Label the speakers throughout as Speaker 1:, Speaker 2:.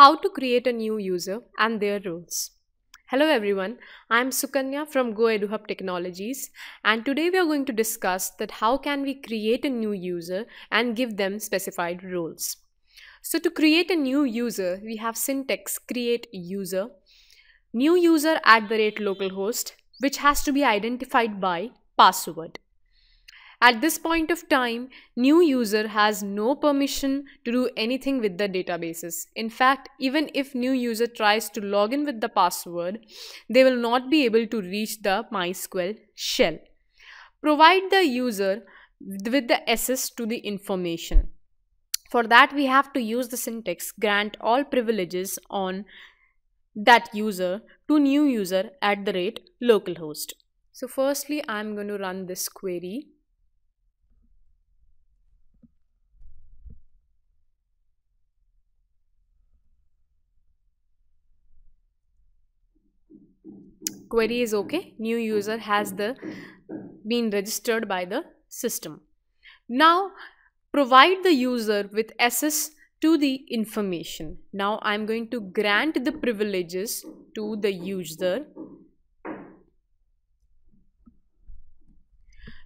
Speaker 1: how to create a new user and their roles. Hello everyone, I am Sukanya from GoEduHub Technologies and today we are going to discuss that how can we create a new user and give them specified roles. So to create a new user, we have syntax create user, new user at the rate localhost which has to be identified by password. At this point of time, new user has no permission to do anything with the databases. In fact, even if new user tries to log in with the password, they will not be able to reach the MySQL shell. Provide the user with the access to the information. For that, we have to use the syntax grant all privileges on that user to new user at the rate localhost. So firstly, I'm going to run this query query is okay new user has the been registered by the system now provide the user with access to the information now i'm going to grant the privileges to the user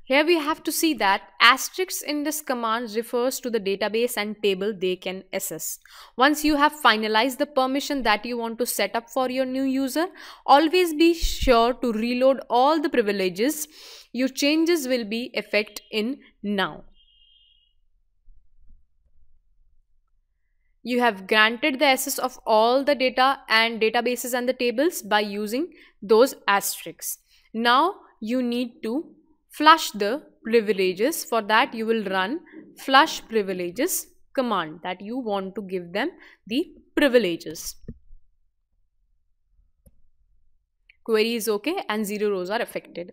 Speaker 1: Here we have to see that asterisks in this command refers to the database and table they can access. Once you have finalized the permission that you want to set up for your new user, always be sure to reload all the privileges. Your changes will be effect in now. You have granted the access of all the data and databases and the tables by using those asterisks. Now you need to flush the privileges. For that, you will run flush privileges command that you want to give them the privileges. Query is okay and zero rows are affected.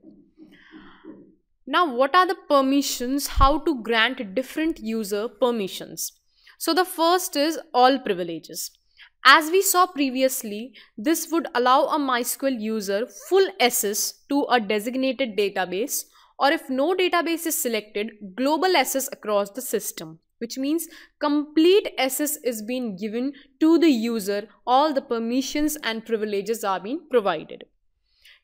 Speaker 1: Now, what are the permissions? How to grant different user permissions? So, the first is all privileges. As we saw previously, this would allow a MySQL user full access to a designated database or if no database is selected, global access across the system which means complete access is being given to the user, all the permissions and privileges are being provided.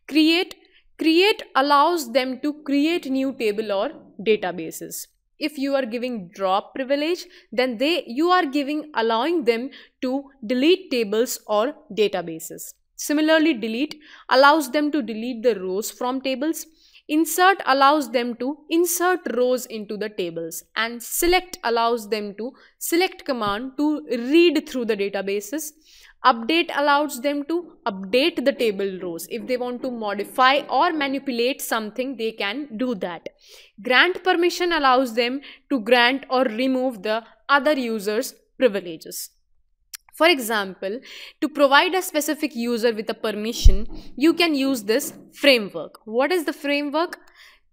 Speaker 1: Create, create allows them to create new table or databases. If you are giving drop privilege, then they you are giving allowing them to delete tables or databases. Similarly, delete allows them to delete the rows from tables. Insert allows them to insert rows into the tables and select allows them to select command to read through the databases. Update allows them to update the table rows. If they want to modify or manipulate something, they can do that. Grant permission allows them to grant or remove the other users privileges. For example, to provide a specific user with a permission, you can use this framework. What is the framework?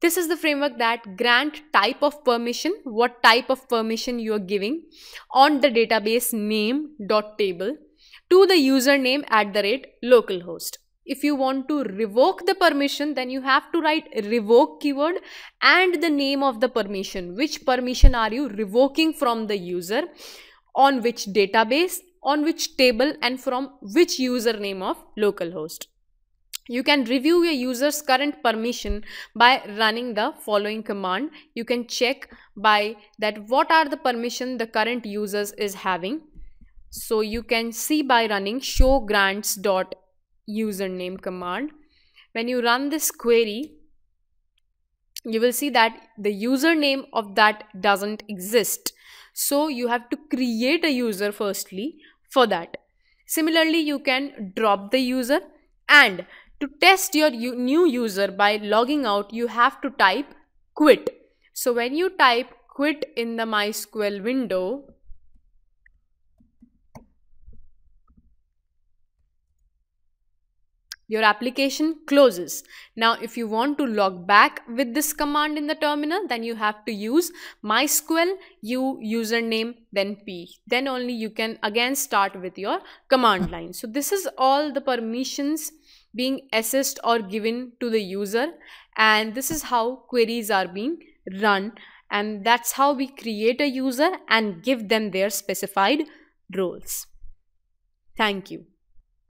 Speaker 1: This is the framework that grant type of permission, what type of permission you are giving on the database name dot table to the username at the rate localhost. If you want to revoke the permission, then you have to write revoke keyword and the name of the permission. Which permission are you revoking from the user on which database on which table and from which username of localhost. You can review your user's current permission by running the following command. You can check by that what are the permission the current users is having. So you can see by running show grants dot username command. When you run this query, you will see that the username of that doesn't exist. So you have to create a user firstly for that. Similarly, you can drop the user and to test your new user by logging out, you have to type quit. So when you type quit in the MySQL window, your application closes. Now, if you want to log back with this command in the terminal, then you have to use MySQL, you username, then P. Then only you can again start with your command line. So this is all the permissions being assessed or given to the user. And this is how queries are being run. And that's how we create a user and give them their specified roles. Thank you.